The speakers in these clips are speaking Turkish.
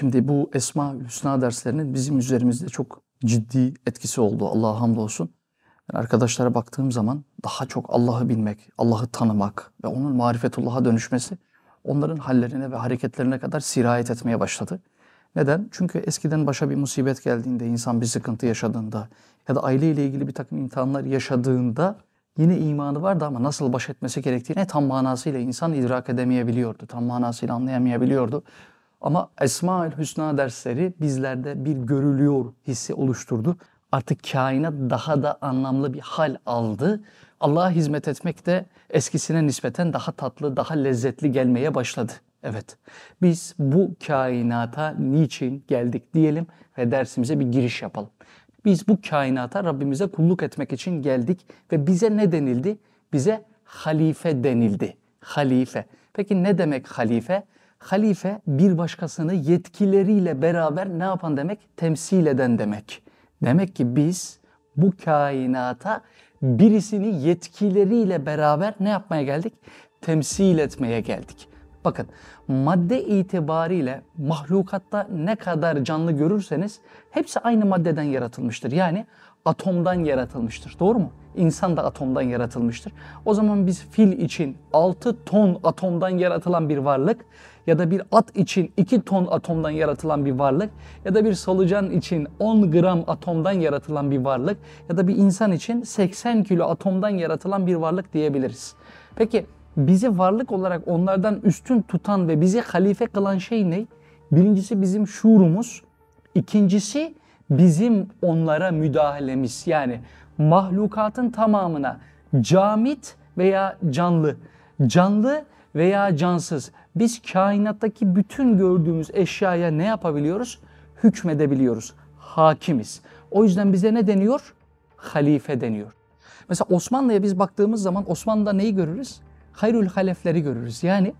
Şimdi bu Esma Hüsna derslerinin bizim üzerimizde çok ciddi etkisi oldu. Allah'a hamdolsun. Ben arkadaşlara baktığım zaman daha çok Allah'ı bilmek, Allah'ı tanımak ve onun marifetullah'a dönüşmesi onların hallerine ve hareketlerine kadar sirayet etmeye başladı. Neden? Çünkü eskiden başa bir musibet geldiğinde, insan bir sıkıntı yaşadığında ya da aileyle ilgili bir takım imtihanlar yaşadığında yine imanı vardı ama nasıl baş etmesi gerektiğini tam manasıyla insan idrak edemeyebiliyordu. Tam manasıyla anlayamayabiliyordu. Ama Esma Esmaül Hüsna dersleri bizlerde bir görülüyor hissi oluşturdu. Artık kainat daha da anlamlı bir hal aldı. Allah'a hizmet etmek de eskisine nispeten daha tatlı, daha lezzetli gelmeye başladı. Evet, biz bu kainata niçin geldik diyelim ve dersimize bir giriş yapalım. Biz bu kainata Rabbimize kulluk etmek için geldik ve bize ne denildi? Bize halife denildi. Halife. Peki ne demek halife? halife bir başkasını yetkileriyle beraber ne yapan demek? Temsil eden demek. Demek ki biz bu kainata birisini yetkileriyle beraber ne yapmaya geldik? Temsil etmeye geldik. Bakın madde itibariyle mahlukatta ne kadar canlı görürseniz hepsi aynı maddeden yaratılmıştır. Yani atomdan yaratılmıştır. Doğru mu? İnsan da atomdan yaratılmıştır. O zaman biz fil için 6 ton atomdan yaratılan bir varlık ya da bir at için 2 ton atomdan yaratılan bir varlık ya da bir solucan için 10 gram atomdan yaratılan bir varlık ya da bir insan için 80 kilo atomdan yaratılan bir varlık diyebiliriz. Peki bizi varlık olarak onlardan üstün tutan ve bizi halife kılan şey ne? Birincisi bizim şuurumuz, ikincisi bizim onlara müdahalemiz yani mahlukatın tamamına camit veya canlı, canlı veya cansız biz kainattaki bütün gördüğümüz eşyaya ne yapabiliyoruz? Hükmedebiliyoruz. Hakimiz. O yüzden bize ne deniyor? Halife deniyor. Mesela Osmanlı'ya biz baktığımız zaman Osmanlı'da neyi görürüz? Hayrül halefleri görürüz. Yani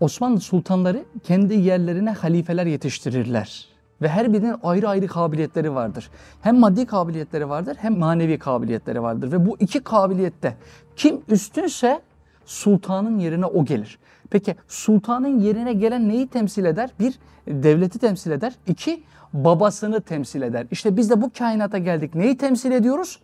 Osmanlı sultanları kendi yerlerine halifeler yetiştirirler. Ve her birinin ayrı ayrı kabiliyetleri vardır. Hem maddi kabiliyetleri vardır hem manevi kabiliyetleri vardır. Ve bu iki kabiliyette kim üstünse sultanın yerine o gelir. Peki sultanın yerine gelen neyi temsil eder? Bir, devleti temsil eder. İki, babasını temsil eder. İşte biz de bu kainata geldik. Neyi temsil ediyoruz?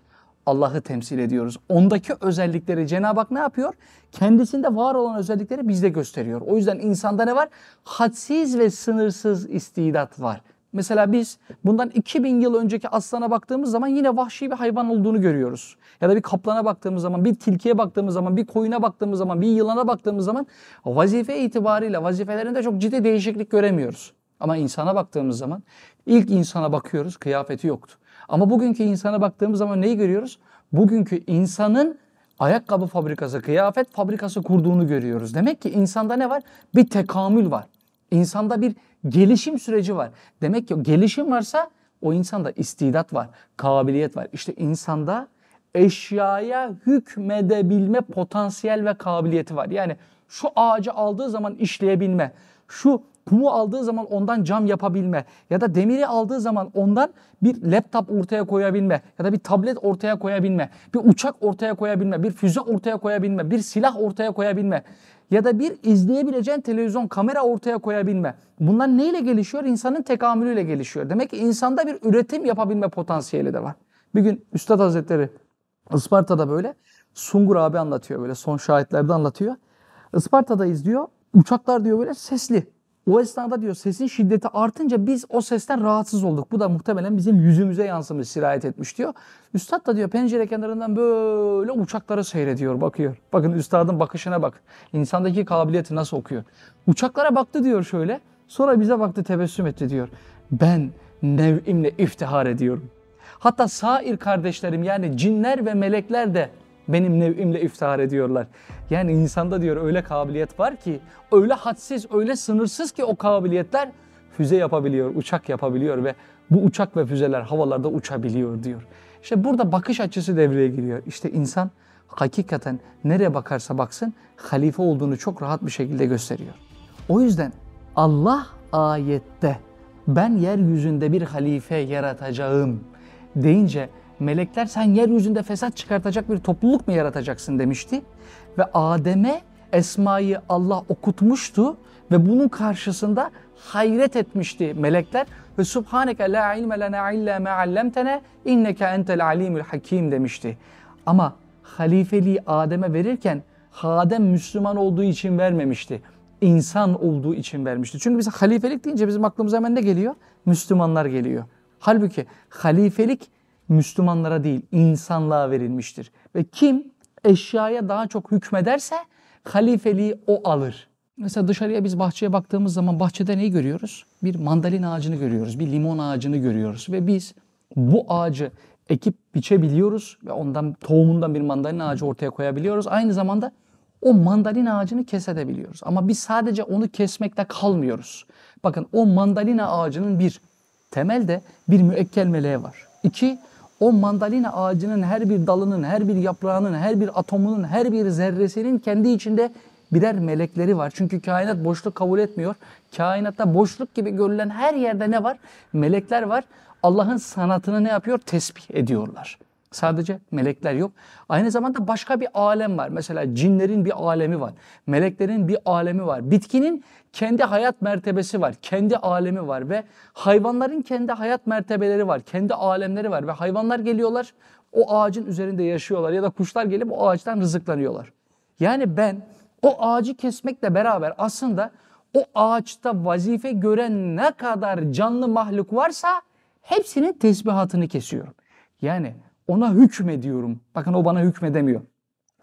Allah'ı temsil ediyoruz. Ondaki özellikleri Cenab-ı Hak ne yapıyor? Kendisinde var olan özellikleri bizde gösteriyor. O yüzden insanda ne var? Hadsiz ve sınırsız istidat var. Mesela biz bundan 2000 yıl önceki aslana baktığımız zaman yine vahşi bir hayvan olduğunu görüyoruz. Ya da bir kaplana baktığımız zaman, bir tilkiye baktığımız zaman, bir koyuna baktığımız zaman, bir yılana baktığımız zaman vazife itibariyle vazifelerinde çok ciddi değişiklik göremiyoruz. Ama insana baktığımız zaman ilk insana bakıyoruz kıyafeti yoktu. Ama bugünkü insana baktığımız zaman neyi görüyoruz? Bugünkü insanın ayakkabı fabrikası, kıyafet fabrikası kurduğunu görüyoruz. Demek ki insanda ne var? Bir tekamül var. İnsanda bir gelişim süreci var. Demek ki gelişim varsa o insanda istidat var, kabiliyet var. İşte insanda eşyaya hükmedebilme potansiyel ve kabiliyeti var. Yani şu ağacı aldığı zaman işleyebilme, şu kumu aldığı zaman ondan cam yapabilme ya da demiri aldığı zaman ondan bir laptop ortaya koyabilme ya da bir tablet ortaya koyabilme, bir uçak ortaya koyabilme, bir füze ortaya koyabilme, bir silah ortaya koyabilme ya da bir izleyebileceğin televizyon kamera ortaya koyabilme. Bunlar neyle gelişiyor? İnsanın tekamülüyle gelişiyor. Demek ki insanda bir üretim yapabilme potansiyeli de var. Bir gün Üstad Hazretleri Isparta'da böyle Sungur abi anlatıyor böyle son şahitlerde anlatıyor. Isparta'dayız izliyor. Uçaklar diyor böyle sesli. O esnada diyor sesin şiddeti artınca biz o sesten rahatsız olduk. Bu da muhtemelen bizim yüzümüze yansımış, sirayet etmiş diyor. Üstad da diyor pencere kenarından böyle uçaklara seyrediyor, bakıyor. Bakın üstadın bakışına bak. İnsandaki kabiliyeti nasıl okuyor. Uçaklara baktı diyor şöyle. Sonra bize baktı tebessüm etti diyor. Ben nev'imle iftihar ediyorum. Hatta sair kardeşlerim yani cinler ve melekler de benim nevimle iftihar ediyorlar. Yani insanda diyor öyle kabiliyet var ki, öyle hadsiz, öyle sınırsız ki o kabiliyetler füze yapabiliyor, uçak yapabiliyor ve bu uçak ve füzeler havalarda uçabiliyor diyor. İşte burada bakış açısı devreye giriyor. İşte insan hakikaten nereye bakarsa baksın halife olduğunu çok rahat bir şekilde gösteriyor. O yüzden Allah ayette ben yeryüzünde bir halife yaratacağım deyince melekler sen yeryüzünde fesat çıkartacak bir topluluk mu yaratacaksın demişti. Ve Adem'e Esma'yı Allah okutmuştu ve bunun karşısında hayret etmişti melekler ve subhaneke la ilme lena illa ma allamtana inneke entel alimul hakim demişti. Ama halifeliği Adem'e verirken Adem Müslüman olduğu için vermemişti. İnsan olduğu için vermişti. Çünkü biz halifelik deyince bizim aklımıza hemen ne geliyor? Müslümanlar geliyor. Halbuki halifelik Müslümanlara değil insanlığa verilmiştir. Ve kim eşyaya daha çok hükmederse halifeliği o alır. Mesela dışarıya biz bahçeye baktığımız zaman bahçede neyi görüyoruz? Bir mandalin ağacını görüyoruz, bir limon ağacını görüyoruz ve biz bu ağacı ekip biçebiliyoruz ve ondan tohumundan bir mandalin ağacı ortaya koyabiliyoruz. Aynı zamanda o mandalin ağacını kesebiliyoruz. Ama biz sadece onu kesmekte kalmıyoruz. Bakın o mandalina ağacının bir temelde bir müekkel meleği var. İki o mandalina ağacının her bir dalının, her bir yaprağının, her bir atomunun, her bir zerresinin kendi içinde birer melekleri var. Çünkü kainat boşluk kabul etmiyor. Kainatta boşluk gibi görülen her yerde ne var? Melekler var. Allah'ın sanatını ne yapıyor? Tesbih ediyorlar. Sadece melekler yok. Aynı zamanda başka bir alem var. Mesela cinlerin bir alemi var. Meleklerin bir alemi var. Bitkinin kendi hayat mertebesi var. Kendi alemi var ve hayvanların kendi hayat mertebeleri var. Kendi alemleri var ve hayvanlar geliyorlar. O ağacın üzerinde yaşıyorlar ya da kuşlar gelip o ağaçtan rızıklanıyorlar. Yani ben o ağacı kesmekle beraber aslında o ağaçta vazife gören ne kadar canlı mahluk varsa hepsinin tesbihatını kesiyorum. Yani ona hükmediyorum. Bakın o bana hükmedemiyor.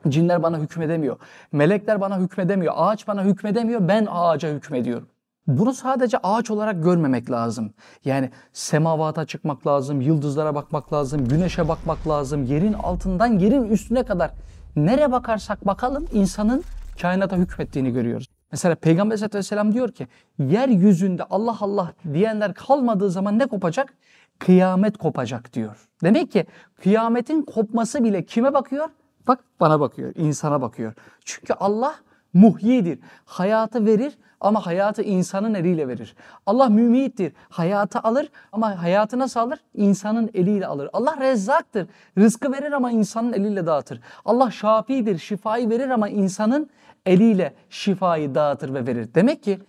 Cinler bana hükmedemiyor. Melekler bana hükmedemiyor. Ağaç bana hükmedemiyor. Ben ağaca hükmediyorum. Bunu sadece ağaç olarak görmemek lazım. Yani semavata çıkmak lazım, yıldızlara bakmak lazım, güneşe bakmak lazım, yerin altından yerin üstüne kadar nereye bakarsak bakalım insanın kainata hükmettiğini görüyoruz. Mesela Peygamber Aleyhisselatü Vesselam diyor ki yeryüzünde Allah Allah diyenler kalmadığı zaman ne kopacak? kıyamet kopacak diyor. Demek ki kıyametin kopması bile kime bakıyor? Bak bana bakıyor, insana bakıyor. Çünkü Allah muhyidir. Hayatı verir ama hayatı insanın eliyle verir. Allah mümittir. Hayatı alır ama hayatı nasıl alır? İnsanın eliyle alır. Allah rezzaktır. Rızkı verir ama insanın eliyle dağıtır. Allah şafidir. Şifayı verir ama insanın eliyle şifayı dağıtır ve verir. Demek ki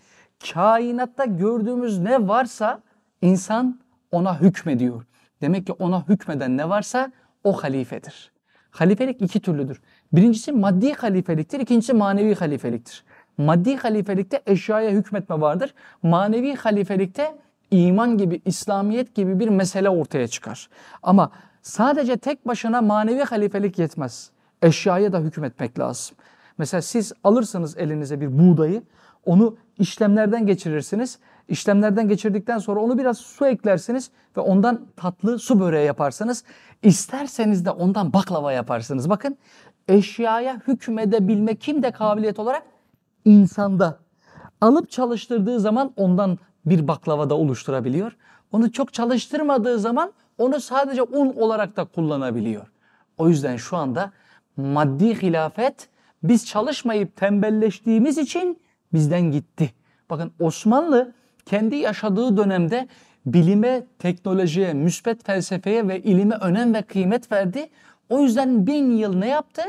kainatta gördüğümüz ne varsa insan ona hükmediyor. Demek ki ona hükmeden ne varsa o halifedir. Halifelik iki türlüdür. Birincisi maddi halifeliktir, ikincisi manevi halifeliktir. Maddi halifelikte eşyaya hükmetme vardır. Manevi halifelikte iman gibi, İslamiyet gibi bir mesele ortaya çıkar. Ama sadece tek başına manevi halifelik yetmez. Eşyaya da hükmetmek lazım. Mesela siz alırsınız elinize bir buğdayı, onu işlemlerden geçirirsiniz işlemlerden geçirdikten sonra onu biraz su eklersiniz ve ondan tatlı su böreği yaparsınız. İsterseniz de ondan baklava yaparsınız. Bakın eşyaya hükmedebilme kimde kabiliyet olarak? insanda. Alıp çalıştırdığı zaman ondan bir baklava da oluşturabiliyor. Onu çok çalıştırmadığı zaman onu sadece un olarak da kullanabiliyor. O yüzden şu anda maddi hilafet biz çalışmayıp tembelleştiğimiz için bizden gitti. Bakın Osmanlı kendi yaşadığı dönemde bilime, teknolojiye, müspet felsefeye ve ilime önem ve kıymet verdi. O yüzden bin yıl ne yaptı?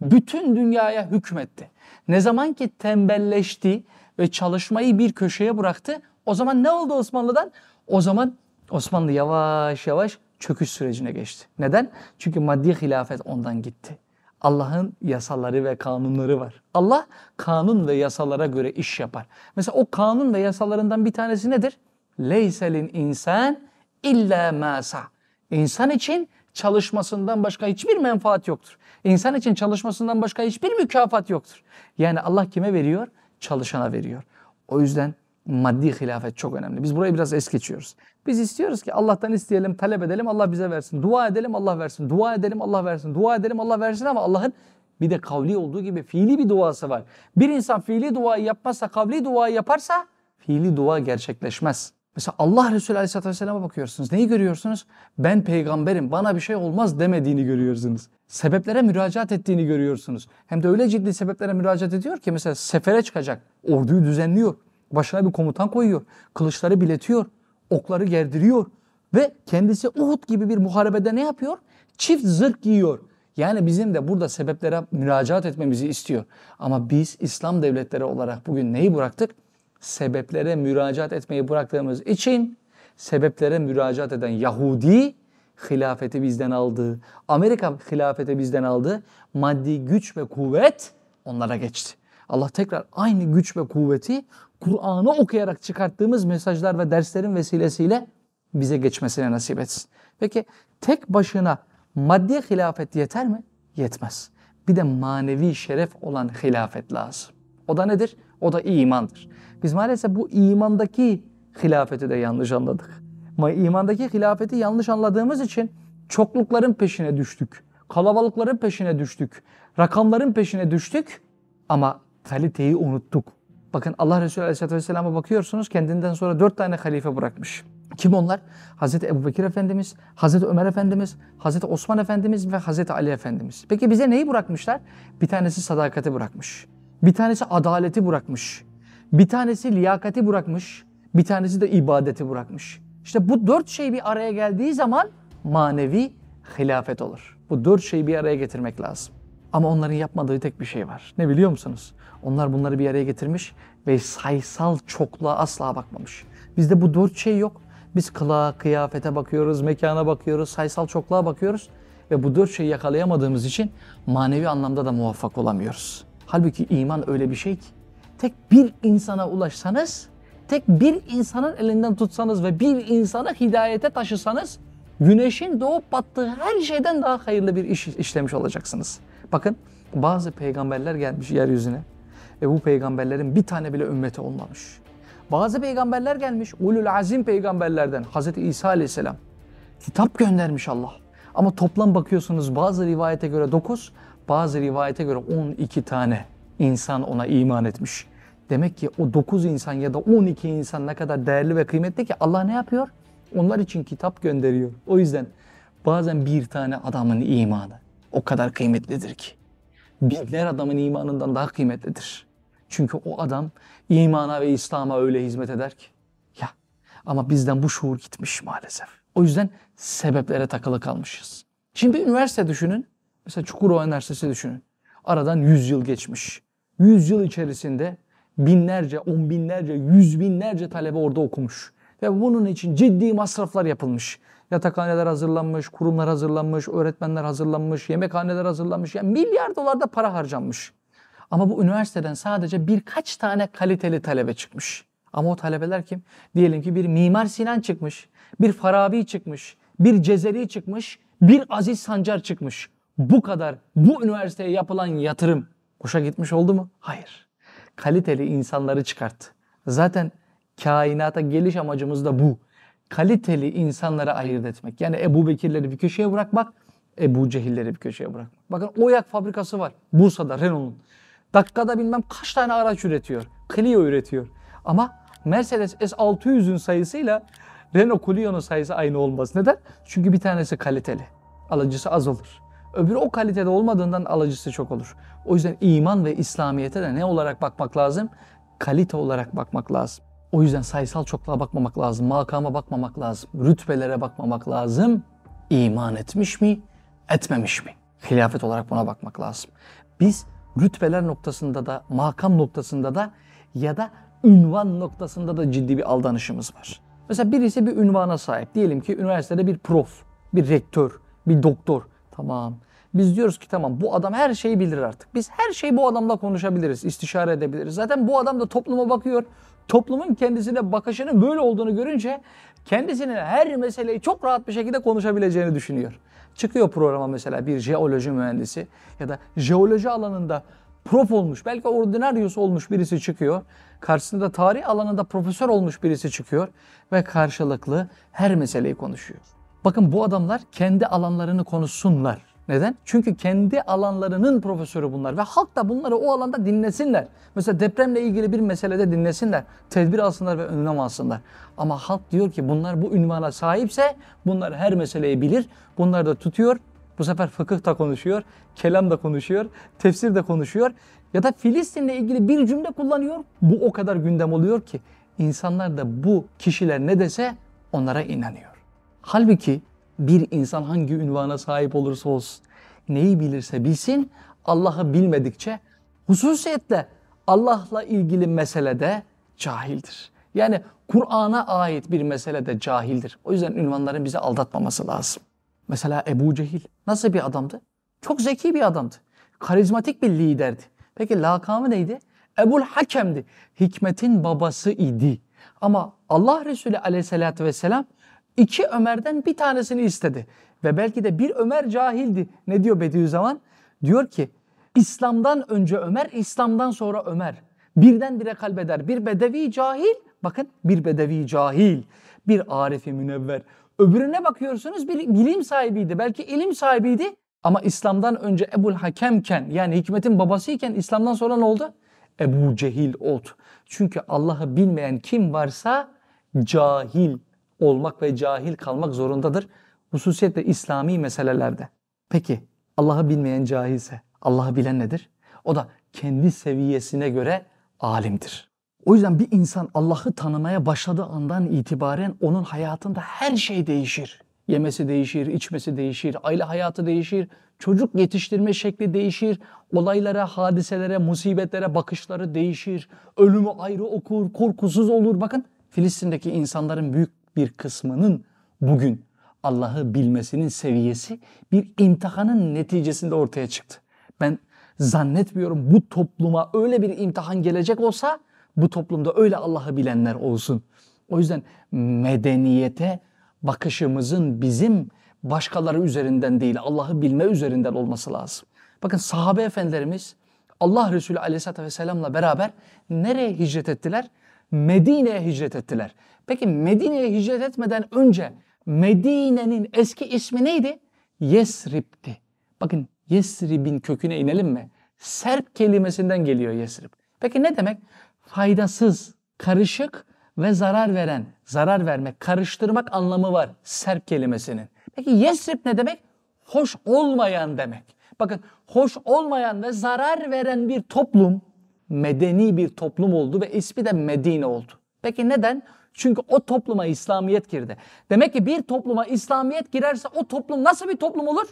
Bütün dünyaya hükmetti. Ne zaman ki tembelleşti ve çalışmayı bir köşeye bıraktı, o zaman ne oldu Osmanlı'dan? O zaman Osmanlı yavaş yavaş çöküş sürecine geçti. Neden? Çünkü maddi hilafet ondan gitti. Allah'ın yasaları ve kanunları var. Allah kanun ve yasalara göre iş yapar. Mesela o kanun ve yasalarından bir tanesi nedir? Leyselin insan illa masa. İnsan için çalışmasından başka hiçbir menfaat yoktur. İnsan için çalışmasından başka hiçbir mükafat yoktur. Yani Allah kime veriyor? Çalışana veriyor. O yüzden maddi hilafet çok önemli. Biz burayı biraz es geçiyoruz. Biz istiyoruz ki Allah'tan isteyelim, talep edelim, Allah bize versin. Dua edelim, Allah versin. Dua edelim, Allah versin. Dua edelim, Allah versin ama Allah'ın bir de kavli olduğu gibi fiili bir duası var. Bir insan fiili duayı yapmazsa, kavli duayı yaparsa fiili dua gerçekleşmez. Mesela Allah Resulü Aleyhisselatü Vesselam'a bakıyorsunuz. Neyi görüyorsunuz? Ben peygamberim, bana bir şey olmaz demediğini görüyorsunuz. Sebeplere müracaat ettiğini görüyorsunuz. Hem de öyle ciddi sebeplere müracaat ediyor ki mesela sefere çıkacak. Orduyu düzenliyor. Başına bir komutan koyuyor. Kılıçları biletiyor okları gerdiriyor ve kendisi Uhud gibi bir muharebede ne yapıyor? Çift zırh giyiyor. Yani bizim de burada sebeplere müracaat etmemizi istiyor. Ama biz İslam devletleri olarak bugün neyi bıraktık? Sebeplere müracaat etmeyi bıraktığımız için sebeplere müracaat eden Yahudi hilafeti bizden aldı. Amerika hilafeti bizden aldı. Maddi güç ve kuvvet onlara geçti. Allah tekrar aynı güç ve kuvveti Kur'an'ı okuyarak çıkarttığımız mesajlar ve derslerin vesilesiyle bize geçmesine nasip etsin. Peki tek başına maddi hilafet yeter mi? Yetmez. Bir de manevi şeref olan hilafet lazım. O da nedir? O da imandır. Biz maalesef bu imandaki hilafeti de yanlış anladık. Ama imandaki hilafeti yanlış anladığımız için çoklukların peşine düştük. Kalabalıkların peşine düştük. Rakamların peşine düştük. Ama Kaliteyi unuttuk. Bakın Allah Resulü Aleyhisselatü Vesselam'a bakıyorsunuz kendinden sonra dört tane halife bırakmış. Kim onlar? Hazreti Ebu Bekir Efendimiz, Hazreti Ömer Efendimiz, Hazreti Osman Efendimiz ve Hazreti Ali Efendimiz. Peki bize neyi bırakmışlar? Bir tanesi sadakati bırakmış. Bir tanesi adaleti bırakmış. Bir tanesi liyakati bırakmış. Bir tanesi de ibadeti bırakmış. İşte bu dört şey bir araya geldiği zaman manevi hilafet olur. Bu dört şeyi bir araya getirmek lazım. Ama onların yapmadığı tek bir şey var. Ne biliyor musunuz? Onlar bunları bir araya getirmiş ve sayısal çokluğa asla bakmamış. Bizde bu dört şey yok. Biz kılığa, kıyafete bakıyoruz, mekana bakıyoruz, sayısal çokluğa bakıyoruz ve bu dört şeyi yakalayamadığımız için manevi anlamda da muvaffak olamıyoruz. Halbuki iman öyle bir şey ki tek bir insana ulaşsanız, tek bir insanın elinden tutsanız ve bir insanı hidayete taşısanız güneşin doğup battığı her şeyden daha hayırlı bir iş işlemiş olacaksınız. Bakın bazı peygamberler gelmiş yeryüzüne. Ve bu peygamberlerin bir tane bile ümmeti olmamış. Bazı peygamberler gelmiş, ulul azim peygamberlerden Hz. İsa aleyhisselam. Kitap göndermiş Allah. Ama toplam bakıyorsunuz bazı rivayete göre 9, bazı rivayete göre 12 tane insan ona iman etmiş. Demek ki o 9 insan ya da 12 insan ne kadar değerli ve kıymetli ki Allah ne yapıyor? Onlar için kitap gönderiyor. O yüzden bazen bir tane adamın imanı o kadar kıymetlidir ki. Binler adamın imanından daha kıymetlidir. Çünkü o adam imana ve İslam'a öyle hizmet eder ki. Ya ama bizden bu şuur gitmiş maalesef. O yüzden sebeplere takılı kalmışız. Şimdi üniversite düşünün. Mesela Çukurova Üniversitesi düşünün. Aradan 100 yıl geçmiş. 100 yıl içerisinde binlerce, on binlerce, yüz binlerce talebe orada okumuş. Ve bunun için ciddi masraflar yapılmış. Yatakhaneler hazırlanmış, kurumlar hazırlanmış, öğretmenler hazırlanmış, yemekhaneler hazırlanmış. Yani milyar dolarda para harcanmış. Ama bu üniversiteden sadece birkaç tane kaliteli talebe çıkmış. Ama o talebeler kim? Diyelim ki bir Mimar Sinan çıkmış, bir Farabi çıkmış, bir Cezeri çıkmış, bir Aziz Sancar çıkmış. Bu kadar bu üniversiteye yapılan yatırım boşa gitmiş oldu mu? Hayır. Kaliteli insanları çıkarttı. Zaten kainata geliş amacımız da bu. Kaliteli insanlara ayırt etmek. Yani Ebu Bekirleri bir köşeye bırakmak, Ebu Cehilleri bir köşeye bırakmak. Bakın Oyak fabrikası var Bursa'da Renault'un. Dakikada bilmem kaç tane araç üretiyor. Clio üretiyor. Ama Mercedes S600'ün sayısıyla Renault Clio'nun sayısı aynı olmaz. Neden? Çünkü bir tanesi kaliteli. Alıcısı az olur. Öbürü o kalitede olmadığından alıcısı çok olur. O yüzden iman ve İslamiyet'e de ne olarak bakmak lazım? Kalite olarak bakmak lazım. O yüzden sayısal çokluğa bakmamak lazım, makama bakmamak lazım, rütbelere bakmamak lazım. İman etmiş mi, etmemiş mi? Hilafet olarak buna bakmak lazım. Biz rütbeler noktasında da, makam noktasında da ya da ünvan noktasında da ciddi bir aldanışımız var. Mesela birisi bir ünvana sahip. Diyelim ki üniversitede bir prof, bir rektör, bir doktor. Tamam. Biz diyoruz ki tamam bu adam her şeyi bilir artık. Biz her şeyi bu adamla konuşabiliriz, istişare edebiliriz. Zaten bu adam da topluma bakıyor. Toplumun kendisine bakışının böyle olduğunu görünce kendisinin her meseleyi çok rahat bir şekilde konuşabileceğini düşünüyor. Çıkıyor programa mesela bir jeoloji mühendisi ya da jeoloji alanında prof olmuş, belki ordinaryos olmuş birisi çıkıyor. Karşısında tarih alanında profesör olmuş birisi çıkıyor ve karşılıklı her meseleyi konuşuyor. Bakın bu adamlar kendi alanlarını konuşsunlar. Neden? Çünkü kendi alanlarının profesörü bunlar ve halk da bunları o alanda dinlesinler. Mesela depremle ilgili bir meselede dinlesinler. Tedbir alsınlar ve önlem alsınlar. Ama halk diyor ki bunlar bu ünvana sahipse bunlar her meseleyi bilir. bunları da tutuyor. Bu sefer fıkıh da konuşuyor, kelam da konuşuyor, tefsir de konuşuyor. Ya da Filistin'le ilgili bir cümle kullanıyor. Bu o kadar gündem oluyor ki insanlar da bu kişiler ne dese onlara inanıyor. Halbuki bir insan hangi ünvana sahip olursa olsun, neyi bilirse bilsin, Allah'ı bilmedikçe hususiyetle Allah'la ilgili meselede cahildir. Yani Kur'an'a ait bir meselede cahildir. O yüzden ünvanların bizi aldatmaması lazım. Mesela Ebu Cehil nasıl bir adamdı? Çok zeki bir adamdı. Karizmatik bir liderdi. Peki lakamı neydi? Ebul Hakem'di. Hikmetin babası idi. Ama Allah Resulü aleyhissalatü vesselam iki Ömer'den bir tanesini istedi. Ve belki de bir Ömer cahildi. Ne diyor Bediüzzaman? Diyor ki İslam'dan önce Ömer, İslam'dan sonra Ömer. Birden bire kalbeder. Bir bedevi cahil, bakın bir bedevi cahil, bir arifi münevver. Öbürüne bakıyorsunuz bir bilim sahibiydi, belki ilim sahibiydi. Ama İslam'dan önce Ebul Hakemken yani hikmetin babasıyken İslam'dan sonra ne oldu? Ebu Cehil oldu. Çünkü Allah'ı bilmeyen kim varsa cahil olmak ve cahil kalmak zorundadır. Hususiyetle İslami meselelerde. Peki Allah'ı bilmeyen cahilse Allah'ı bilen nedir? O da kendi seviyesine göre alimdir. O yüzden bir insan Allah'ı tanımaya başladığı andan itibaren onun hayatında her şey değişir. Yemesi değişir, içmesi değişir, aile hayatı değişir, çocuk yetiştirme şekli değişir, olaylara, hadiselere, musibetlere bakışları değişir, ölümü ayrı okur, korkusuz olur. Bakın Filistin'deki insanların büyük bir kısmının bugün Allah'ı bilmesinin seviyesi bir imtihanın neticesinde ortaya çıktı. Ben zannetmiyorum bu topluma öyle bir imtihan gelecek olsa bu toplumda öyle Allah'ı bilenler olsun. O yüzden medeniyete bakışımızın bizim başkaları üzerinden değil Allah'ı bilme üzerinden olması lazım. Bakın sahabe efendilerimiz Allah Resulü aleyhissalatü vesselamla beraber nereye hicret ettiler? Medine'ye hicret ettiler. Peki Medine'ye hicret etmeden önce Medine'nin eski ismi neydi? Yesrib'ti. Bakın Yesrib'in köküne inelim mi? Serp kelimesinden geliyor Yesrib. Peki ne demek? Faydasız, karışık ve zarar veren, zarar vermek, karıştırmak anlamı var Serp kelimesinin. Peki Yesrib ne demek? Hoş olmayan demek. Bakın hoş olmayan ve zarar veren bir toplum medeni bir toplum oldu ve ismi de Medine oldu. Peki neden? Çünkü o topluma İslamiyet girdi. Demek ki bir topluma İslamiyet girerse o toplum nasıl bir toplum olur?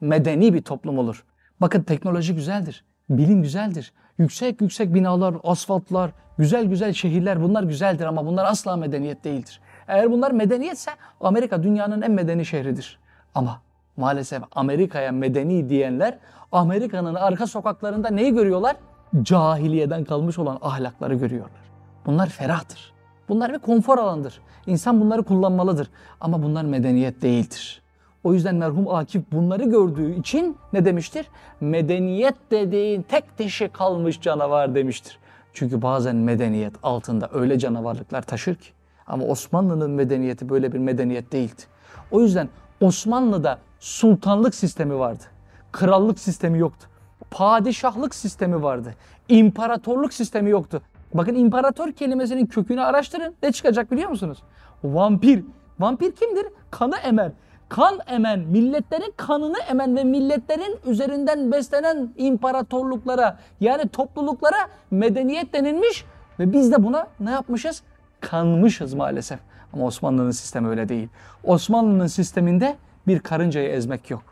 Medeni bir toplum olur. Bakın teknoloji güzeldir. Bilim güzeldir. Yüksek yüksek binalar, asfaltlar, güzel güzel şehirler bunlar güzeldir ama bunlar asla medeniyet değildir. Eğer bunlar medeniyetse Amerika dünyanın en medeni şehridir. Ama maalesef Amerika'ya medeni diyenler Amerika'nın arka sokaklarında neyi görüyorlar? cahiliyeden kalmış olan ahlakları görüyorlar. Bunlar ferahtır. Bunlar bir konfor alandır. İnsan bunları kullanmalıdır. Ama bunlar medeniyet değildir. O yüzden merhum Akif bunları gördüğü için ne demiştir? Medeniyet dediğin tek dişi kalmış canavar demiştir. Çünkü bazen medeniyet altında öyle canavarlıklar taşır ki. Ama Osmanlı'nın medeniyeti böyle bir medeniyet değildi. O yüzden Osmanlı'da sultanlık sistemi vardı. Krallık sistemi yoktu padişahlık sistemi vardı. İmparatorluk sistemi yoktu. Bakın imparator kelimesinin kökünü araştırın. Ne çıkacak biliyor musunuz? Vampir. Vampir kimdir? Kanı emer. Kan emen, milletlerin kanını emen ve milletlerin üzerinden beslenen imparatorluklara yani topluluklara medeniyet denilmiş ve biz de buna ne yapmışız? Kanmışız maalesef. Ama Osmanlı'nın sistemi öyle değil. Osmanlı'nın sisteminde bir karıncayı ezmek yok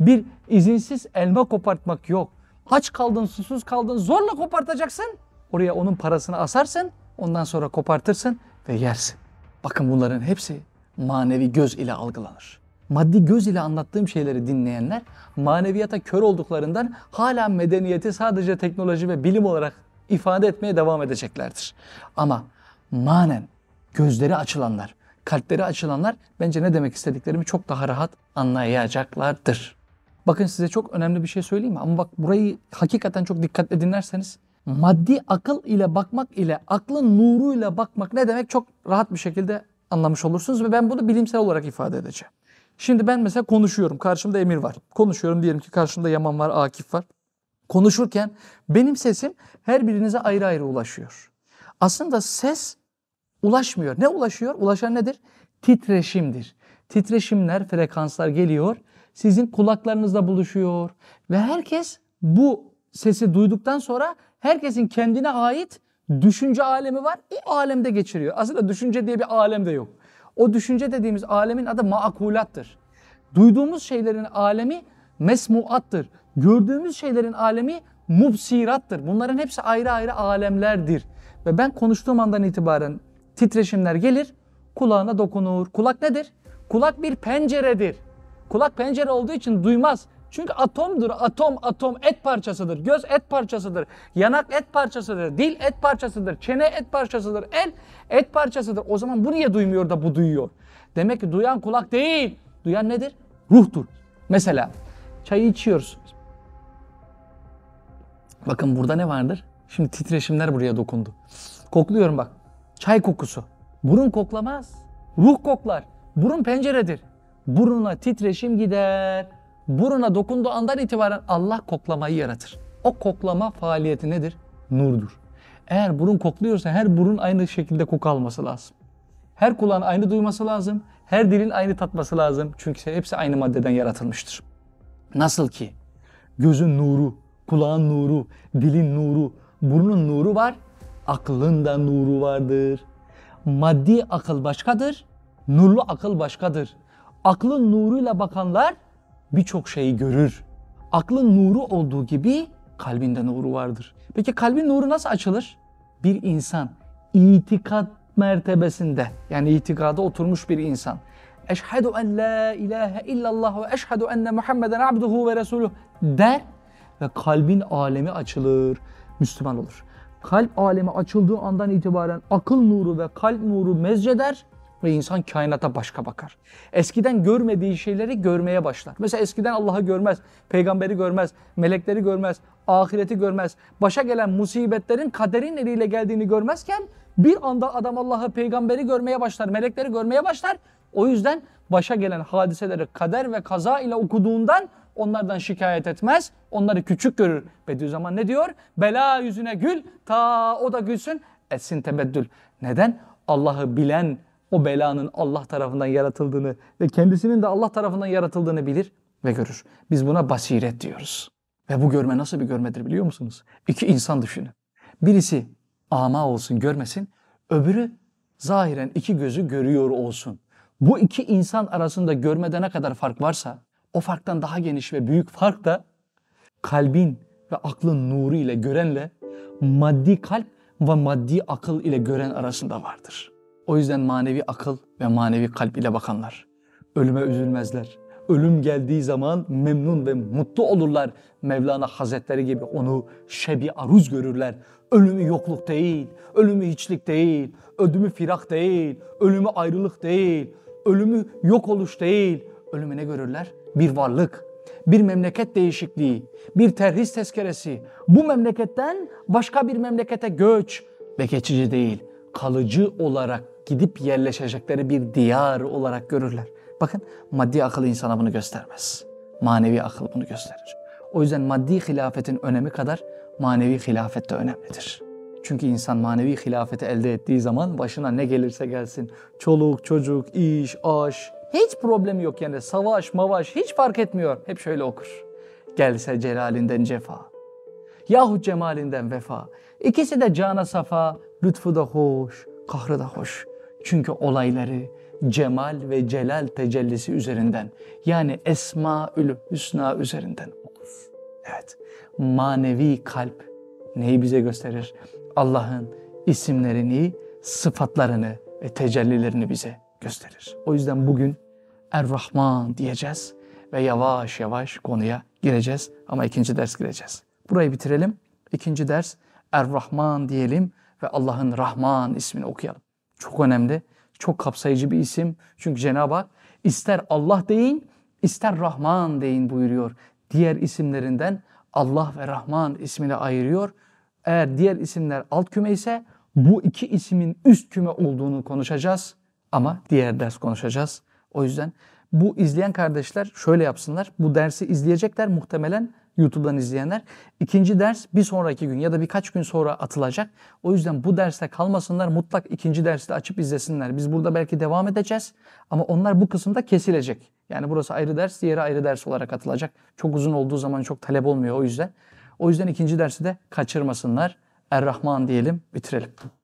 bir izinsiz elma kopartmak yok. Aç kaldın, susuz kaldın, zorla kopartacaksın. Oraya onun parasını asarsın, ondan sonra kopartırsın ve yersin. Bakın bunların hepsi manevi göz ile algılanır. Maddi göz ile anlattığım şeyleri dinleyenler maneviyata kör olduklarından hala medeniyeti sadece teknoloji ve bilim olarak ifade etmeye devam edeceklerdir. Ama manen gözleri açılanlar, kalpleri açılanlar bence ne demek istediklerimi çok daha rahat anlayacaklardır. Bakın size çok önemli bir şey söyleyeyim mi? Ama bak burayı hakikaten çok dikkatle dinlerseniz maddi akıl ile bakmak ile aklın nuruyla bakmak ne demek çok rahat bir şekilde anlamış olursunuz ve ben bunu bilimsel olarak ifade edeceğim. Şimdi ben mesela konuşuyorum. Karşımda Emir var. Konuşuyorum diyelim ki karşımda Yaman var, Akif var. Konuşurken benim sesim her birinize ayrı ayrı ulaşıyor. Aslında ses ulaşmıyor. Ne ulaşıyor? Ulaşan nedir? Titreşimdir. Titreşimler, frekanslar geliyor sizin kulaklarınızda buluşuyor. Ve herkes bu sesi duyduktan sonra herkesin kendine ait düşünce alemi var. O alemde geçiriyor. Aslında düşünce diye bir alem de yok. O düşünce dediğimiz alemin adı maakulattır. Duyduğumuz şeylerin alemi mesmuattır. Gördüğümüz şeylerin alemi mubsirattır. Bunların hepsi ayrı ayrı alemlerdir. Ve ben konuştuğum andan itibaren titreşimler gelir, kulağına dokunur. Kulak nedir? Kulak bir penceredir. Kulak pencere olduğu için duymaz. Çünkü atomdur. Atom, atom et parçasıdır. Göz et parçasıdır. Yanak et parçasıdır. Dil et parçasıdır. Çene et parçasıdır. El et parçasıdır. O zaman bu niye duymuyor da bu duyuyor? Demek ki duyan kulak değil. Duyan nedir? Ruhtur. Mesela çayı içiyoruz. Bakın burada ne vardır? Şimdi titreşimler buraya dokundu. Kokluyorum bak. Çay kokusu. Burun koklamaz. Ruh koklar. Burun penceredir. Burnuna titreşim gider. Buruna dokunduğu andan itibaren Allah koklamayı yaratır. O koklama faaliyeti nedir? Nurdur. Eğer burun kokluyorsa her burun aynı şekilde koku alması lazım. Her kulağın aynı duyması lazım. Her dilin aynı tatması lazım. Çünkü hepsi aynı maddeden yaratılmıştır. Nasıl ki gözün nuru, kulağın nuru, dilin nuru, burnun nuru var, aklın da nuru vardır. Maddi akıl başkadır, nurlu akıl başkadır. Aklın nuruyla bakanlar birçok şeyi görür. Aklın nuru olduğu gibi kalbinde nuru vardır. Peki kalbin nuru nasıl açılır? Bir insan itikat mertebesinde yani itikada oturmuş bir insan. Eşhedü en la ilahe illallah ve eşhedü enne Muhammeden abduhu ve resuluh der ve kalbin alemi açılır. Müslüman olur. Kalp alemi açıldığı andan itibaren akıl nuru ve kalp nuru mezceder ve insan kainata başka bakar. Eskiden görmediği şeyleri görmeye başlar. Mesela eskiden Allah'ı görmez, peygamberi görmez, melekleri görmez, ahireti görmez. Başa gelen musibetlerin kaderin eliyle geldiğini görmezken bir anda adam Allah'ı, peygamberi görmeye başlar, melekleri görmeye başlar. O yüzden başa gelen hadiseleri kader ve kaza ile okuduğundan onlardan şikayet etmez. Onları küçük görür. Bediüzzaman ne diyor? Bela yüzüne gül ta o da gülsün etsin tebeddül. Neden? Allah'ı bilen, o belanın Allah tarafından yaratıldığını ve kendisinin de Allah tarafından yaratıldığını bilir ve görür. Biz buna basiret diyoruz. Ve bu görme nasıl bir görmedir biliyor musunuz? İki insan düşünün. Birisi ama olsun görmesin, öbürü zahiren iki gözü görüyor olsun. Bu iki insan arasında görmede ne kadar fark varsa o farktan daha geniş ve büyük fark da kalbin ve aklın nuru ile görenle maddi kalp ve maddi akıl ile gören arasında vardır.'' O yüzden manevi akıl ve manevi kalp ile bakanlar. Ölüme üzülmezler. Ölüm geldiği zaman memnun ve mutlu olurlar. Mevlana Hazretleri gibi onu şebi aruz görürler. Ölümü yokluk değil, ölümü hiçlik değil, ölümü firak değil, ölümü ayrılık değil, ölümü yok oluş değil. Ölümü ne görürler? Bir varlık, bir memleket değişikliği, bir terhis tezkeresi, bu memleketten başka bir memlekete göç ve geçici değil, kalıcı olarak gidip yerleşecekleri bir diyar olarak görürler. Bakın maddi akıl insana bunu göstermez. Manevi akıl bunu gösterir. O yüzden maddi hilafetin önemi kadar manevi hilafet de önemlidir. Çünkü insan manevi hilafeti elde ettiği zaman başına ne gelirse gelsin, çoluk, çocuk, iş, aş, hiç problemi yok yani savaş, mavaş hiç fark etmiyor. Hep şöyle okur. Gelse celalinden cefa, yahut cemalinden vefa. İkisi de cana safa, lütfu da hoş, kahrı da hoş. Çünkü olayları cemal ve celal tecellisi üzerinden yani Esmaül Hüsna üzerinden okur. Evet. Manevi kalp neyi bize gösterir? Allah'ın isimlerini, sıfatlarını ve tecellilerini bize gösterir. O yüzden bugün Er-Rahman diyeceğiz ve yavaş yavaş konuya gireceğiz ama ikinci ders gireceğiz. Burayı bitirelim. İkinci ders Er-Rahman diyelim ve Allah'ın Rahman ismini okuyalım. Çok önemli. Çok kapsayıcı bir isim. Çünkü Cenab-ı Hak ister Allah deyin, ister Rahman deyin buyuruyor. Diğer isimlerinden Allah ve Rahman ismini ayırıyor. Eğer diğer isimler alt küme ise bu iki ismin üst küme olduğunu konuşacağız ama diğer ders konuşacağız. O yüzden bu izleyen kardeşler şöyle yapsınlar. Bu dersi izleyecekler muhtemelen YouTube'dan izleyenler. İkinci ders bir sonraki gün ya da birkaç gün sonra atılacak. O yüzden bu derste kalmasınlar. Mutlak ikinci dersi de açıp izlesinler. Biz burada belki devam edeceğiz ama onlar bu kısımda kesilecek. Yani burası ayrı ders, diğeri ayrı ders olarak atılacak. Çok uzun olduğu zaman çok talep olmuyor o yüzden. O yüzden ikinci dersi de kaçırmasınlar. Er-Rahman diyelim, bitirelim.